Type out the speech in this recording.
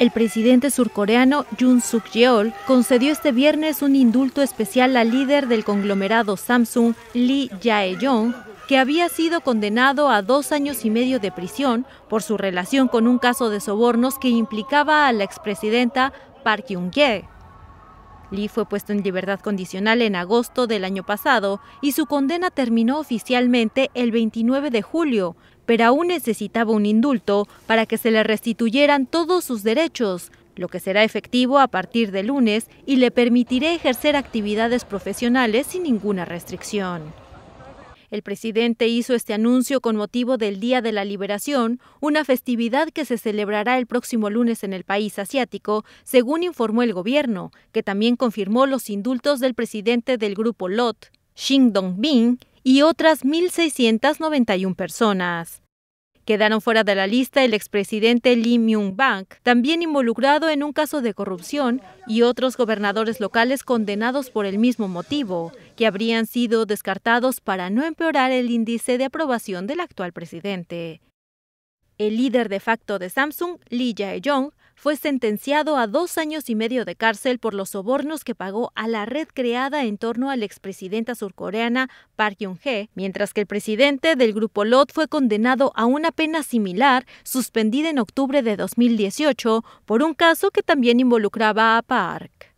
El presidente surcoreano Jun Suk Yeol concedió este viernes un indulto especial al líder del conglomerado Samsung, Lee Jae-yong, que había sido condenado a dos años y medio de prisión por su relación con un caso de sobornos que implicaba a la expresidenta Park geun ye Lee fue puesto en libertad condicional en agosto del año pasado y su condena terminó oficialmente el 29 de julio, pero aún necesitaba un indulto para que se le restituyeran todos sus derechos, lo que será efectivo a partir de lunes y le permitirá ejercer actividades profesionales sin ninguna restricción. El presidente hizo este anuncio con motivo del Día de la Liberación, una festividad que se celebrará el próximo lunes en el país asiático, según informó el gobierno, que también confirmó los indultos del presidente del grupo LOT, Xing bin y otras 1.691 personas. Quedaron fuera de la lista el expresidente Lee Myung-bak, también involucrado en un caso de corrupción, y otros gobernadores locales condenados por el mismo motivo, que habrían sido descartados para no empeorar el índice de aprobación del actual presidente. El líder de facto de Samsung, Lee Jae-jong, fue sentenciado a dos años y medio de cárcel por los sobornos que pagó a la red creada en torno a la expresidenta surcoreana Park Geun-hye, mientras que el presidente del grupo LOT fue condenado a una pena similar, suspendida en octubre de 2018, por un caso que también involucraba a Park.